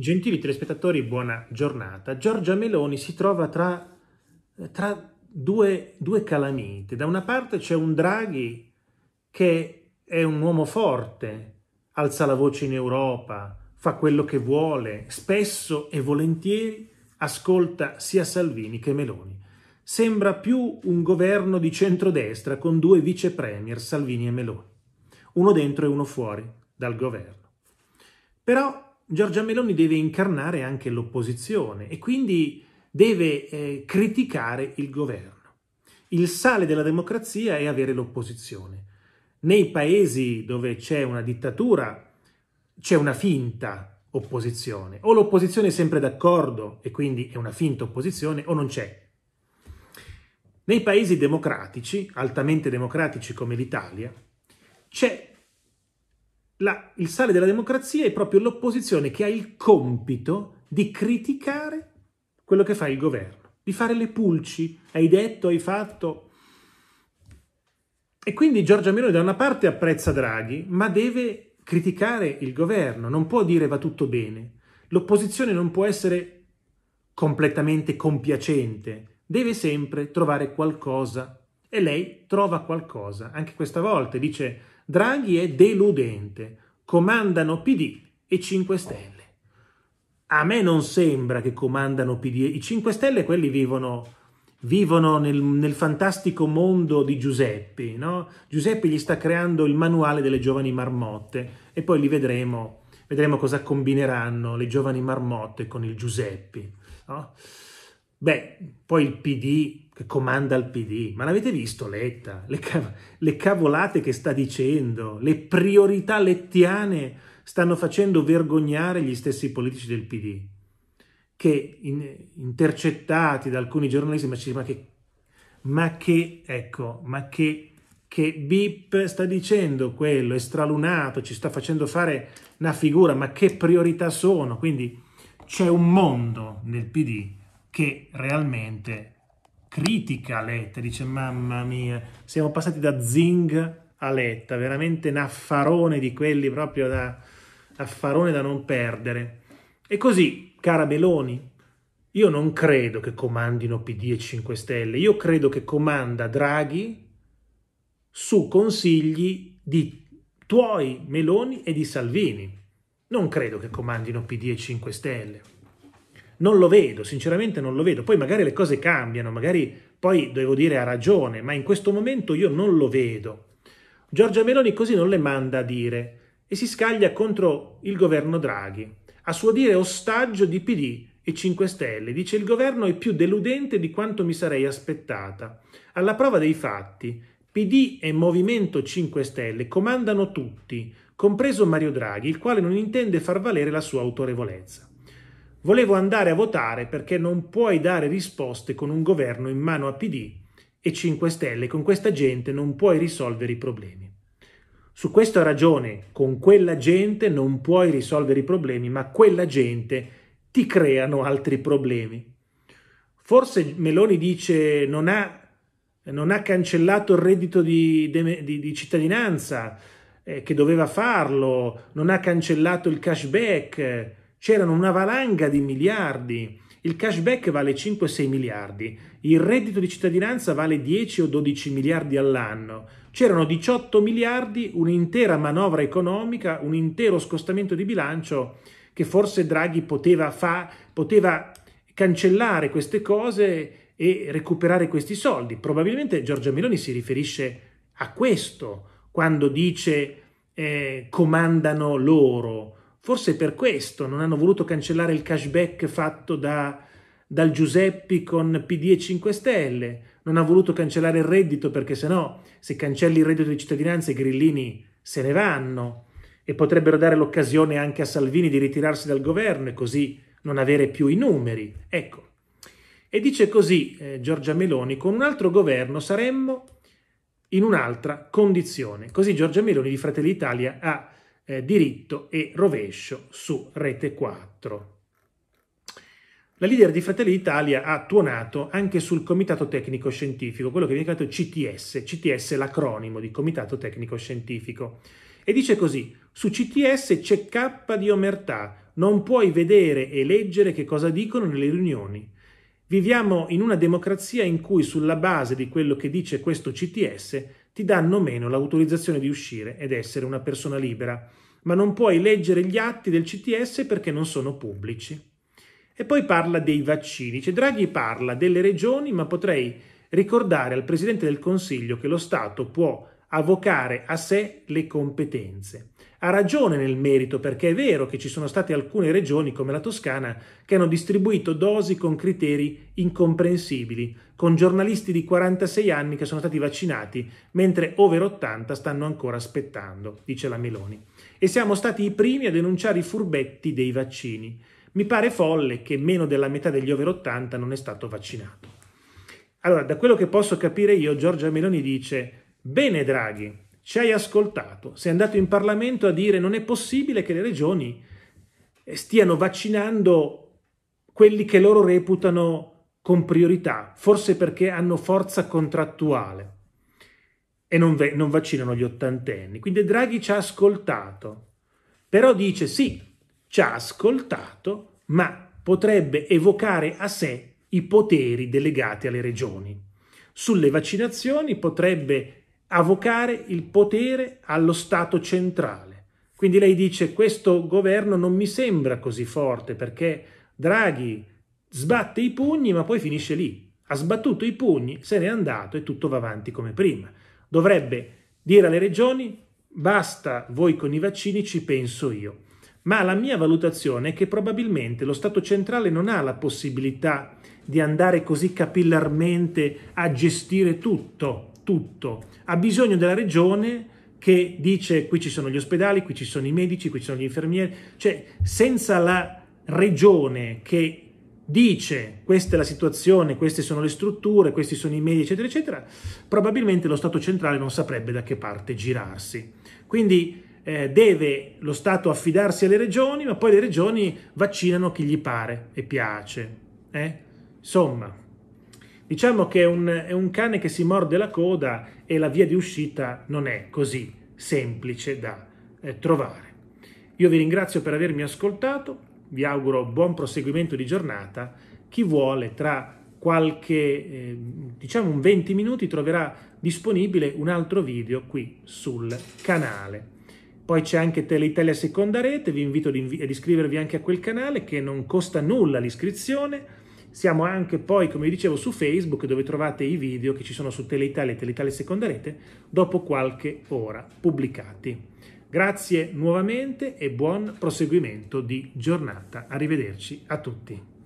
Gentili telespettatori, buona giornata. Giorgia Meloni si trova tra, tra due, due calamite. Da una parte c'è un Draghi che è un uomo forte, alza la voce in Europa, fa quello che vuole, spesso e volentieri ascolta sia Salvini che Meloni. Sembra più un governo di centrodestra con due vice premier, Salvini e Meloni, uno dentro e uno fuori dal governo. Però Giorgia Meloni deve incarnare anche l'opposizione e quindi deve eh, criticare il governo. Il sale della democrazia è avere l'opposizione. Nei paesi dove c'è una dittatura c'è una finta opposizione. O l'opposizione è sempre d'accordo e quindi è una finta opposizione o non c'è. Nei paesi democratici, altamente democratici come l'Italia, c'è la, il sale della democrazia è proprio l'opposizione che ha il compito di criticare quello che fa il governo, di fare le pulci, hai detto, hai fatto. E quindi Giorgia Meloni da una parte apprezza Draghi, ma deve criticare il governo, non può dire va tutto bene. L'opposizione non può essere completamente compiacente, deve sempre trovare qualcosa e lei trova qualcosa. Anche questa volta dice Draghi è deludente, comandano PD e 5 Stelle. A me non sembra che comandano PD. I 5 Stelle quelli vivono, vivono nel, nel, fantastico mondo di Giuseppe. No? Giuseppi gli sta creando il manuale delle giovani marmotte e poi li vedremo, vedremo cosa combineranno le giovani marmotte con il Giuseppe. No? Beh, poi il PD che comanda il PD, ma l'avete visto Letta? Le, cav le cavolate che sta dicendo, le priorità lettiane stanno facendo vergognare gli stessi politici del PD, che in, intercettati da alcuni giornalisti, ma, ci, ma che, ma che, ecco, ma che, che Bip sta dicendo quello, è stralunato, ci sta facendo fare una figura, ma che priorità sono? Quindi c'è un mondo nel PD che realmente critica Letta, dice mamma mia, siamo passati da Zing a Letta, veramente un affarone di quelli proprio da affarone da non perdere. E così, cara Meloni, io non credo che comandino PD e 5 Stelle, io credo che comanda Draghi su consigli di tuoi Meloni e di Salvini. Non credo che comandino PD e 5 Stelle. Non lo vedo, sinceramente non lo vedo. Poi magari le cose cambiano, magari poi devo dire ha ragione, ma in questo momento io non lo vedo. Giorgia Meloni così non le manda a dire e si scaglia contro il governo Draghi. A suo dire ostaggio di PD e 5 Stelle, dice il governo è più deludente di quanto mi sarei aspettata. Alla prova dei fatti, PD e Movimento 5 Stelle comandano tutti, compreso Mario Draghi, il quale non intende far valere la sua autorevolezza. Volevo andare a votare perché non puoi dare risposte con un governo in mano a PD e 5 Stelle, con questa gente non puoi risolvere i problemi. Su questa ragione, con quella gente non puoi risolvere i problemi, ma quella gente ti creano altri problemi. Forse Meloni dice non ha, non ha cancellato il reddito di, di, di cittadinanza, eh, che doveva farlo, non ha cancellato il cashback, c'erano una valanga di miliardi. Il cashback vale 5-6 miliardi, il reddito di cittadinanza vale 10 o 12 miliardi all'anno, c'erano 18 miliardi, un'intera manovra economica, un intero scostamento di bilancio che forse Draghi poteva, fa, poteva cancellare queste cose e recuperare questi soldi. Probabilmente Giorgia Meloni si riferisce a questo quando dice eh, comandano loro, Forse per questo non hanno voluto cancellare il cashback fatto da, dal Giuseppi con PD e 5 Stelle, non ha voluto cancellare il reddito perché sennò se cancelli il reddito di cittadinanza i grillini se ne vanno e potrebbero dare l'occasione anche a Salvini di ritirarsi dal governo e così non avere più i numeri. Ecco. E dice così eh, Giorgia Meloni, con un altro governo saremmo in un'altra condizione. Così Giorgia Meloni di Fratelli Italia ha eh, diritto e rovescio su Rete 4. La leader di Fratelli d'Italia ha tuonato anche sul Comitato Tecnico Scientifico, quello che viene chiamato CTS, CTS è l'acronimo di Comitato Tecnico Scientifico, e dice così, su CTS c'è K di omertà, non puoi vedere e leggere che cosa dicono nelle riunioni. Viviamo in una democrazia in cui sulla base di quello che dice questo CTS ti danno meno l'autorizzazione di uscire ed essere una persona libera, ma non puoi leggere gli atti del CTS perché non sono pubblici. E poi parla dei vaccini. Cioè Draghi parla delle regioni, ma potrei ricordare al Presidente del Consiglio che lo Stato può avocare a sé le competenze. Ha ragione nel merito perché è vero che ci sono state alcune regioni come la Toscana che hanno distribuito dosi con criteri incomprensibili, con giornalisti di 46 anni che sono stati vaccinati, mentre over 80 stanno ancora aspettando, dice la Meloni. E siamo stati i primi a denunciare i furbetti dei vaccini. Mi pare folle che meno della metà degli over 80 non è stato vaccinato. Allora, da quello che posso capire io, Giorgia Meloni dice Bene Draghi, ci hai ascoltato, sei andato in Parlamento a dire non è possibile che le regioni eh, stiano vaccinando quelli che loro reputano con priorità, forse perché hanno forza contrattuale e non, non vaccinano gli ottantenni. Quindi Draghi ci ha ascoltato, però dice sì, ci ha ascoltato, ma potrebbe evocare a sé i poteri delegati alle regioni. Sulle vaccinazioni potrebbe avocare il potere allo Stato centrale. Quindi lei dice questo governo non mi sembra così forte perché Draghi sbatte i pugni ma poi finisce lì. Ha sbattuto i pugni, se n'è andato e tutto va avanti come prima. Dovrebbe dire alle regioni basta voi con i vaccini, ci penso io. Ma la mia valutazione è che probabilmente lo Stato centrale non ha la possibilità di andare così capillarmente a gestire tutto tutto. Ha bisogno della regione che dice qui ci sono gli ospedali, qui ci sono i medici, qui ci sono gli infermieri, cioè senza la regione che dice questa è la situazione, queste sono le strutture, questi sono i media, eccetera, eccetera, probabilmente lo Stato centrale non saprebbe da che parte girarsi. Quindi eh, deve lo Stato affidarsi alle regioni, ma poi le regioni vaccinano chi gli pare e piace. Eh? Insomma, Diciamo che è un, è un cane che si morde la coda e la via di uscita non è così semplice da eh, trovare. Io vi ringrazio per avermi ascoltato, vi auguro buon proseguimento di giornata. Chi vuole tra qualche, eh, diciamo un 20 minuti troverà disponibile un altro video qui sul canale. Poi c'è anche Teleitalia Seconda Rete, vi invito ad, iscrivervi anche a quel canale che non costa nulla l'iscrizione siamo anche poi, come dicevo, su Facebook dove trovate i video che ci sono su Teleitalia e Teleitalia Seconda Rete dopo qualche ora pubblicati. Grazie nuovamente e buon proseguimento di giornata. Arrivederci a tutti.